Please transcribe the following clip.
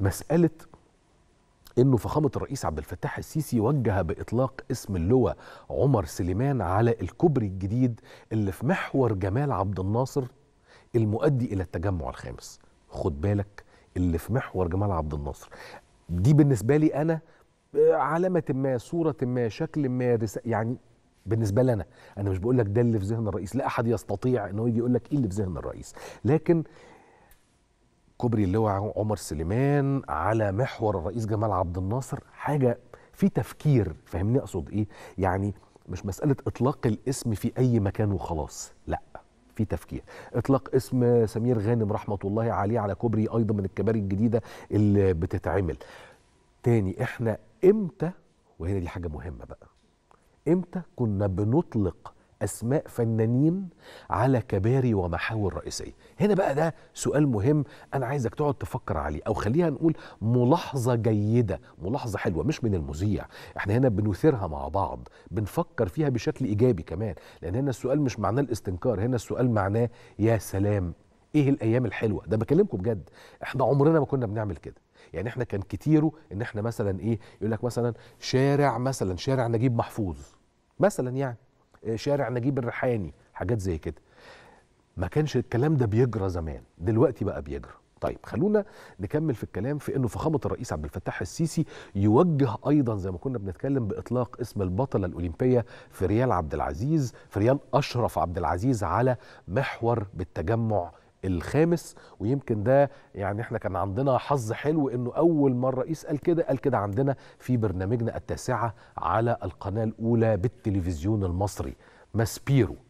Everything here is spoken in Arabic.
مساله انه فخامه الرئيس عبد الفتاح السيسي وجه باطلاق اسم اللواء عمر سليمان على الكوبري الجديد اللي في محور جمال عبد الناصر المؤدي الى التجمع الخامس خد بالك اللي في محور جمال عبد الناصر دي بالنسبه لي انا آه، علامه ما صوره ما شكل ما رسالة يعني بالنسبه لنا انا مش بقول لك ده اللي في ذهن الرئيس لا احد يستطيع انه يجي يقول لك ايه اللي في ذهن الرئيس لكن كوبري اللواء عمر سليمان على محور الرئيس جمال عبد الناصر حاجه في تفكير فاهمني اقصد ايه يعني مش مساله اطلاق الاسم في اي مكان وخلاص لا في تفكير اطلاق اسم سمير غانم رحمه الله عليه على كوبري ايضا من الكباري الجديده اللي بتتعمل تاني احنا امتى وهنا دي حاجه مهمه بقى امتى كنا بنطلق اسماء فنانين على كباري ومحاور رئيسيه هنا بقى ده سؤال مهم انا عايزك تقعد تفكر عليه او خليها نقول ملاحظه جيده ملاحظه حلوه مش من المذيع احنا هنا بنثيرها مع بعض بنفكر فيها بشكل ايجابي كمان لان هنا السؤال مش معناه الاستنكار هنا السؤال معناه يا سلام ايه الايام الحلوه ده بكلمكم بجد احنا عمرنا ما كنا بنعمل كده يعني احنا كان كتيره ان احنا مثلا ايه يقول لك مثلا شارع مثلا شارع نجيب محفوظ مثلا يعني شارع نجيب الريحاني حاجات زي كده ما كانش الكلام ده بيجرى زمان دلوقتي بقى بيجرى طيب خلونا نكمل في الكلام في انه فخامه الرئيس عبد الفتاح السيسي يوجه ايضا زي ما كنا بنتكلم باطلاق اسم البطله الاولمبيه فريال عبد العزيز فريال اشرف عبد العزيز على محور بالتجمع الخامس ويمكن ده يعني احنا كان عندنا حظ حلو انه اول ما الرئيس قال كده قال كده عندنا في برنامجنا التاسعه على القناه الاولى بالتلفزيون المصري ماسبيرو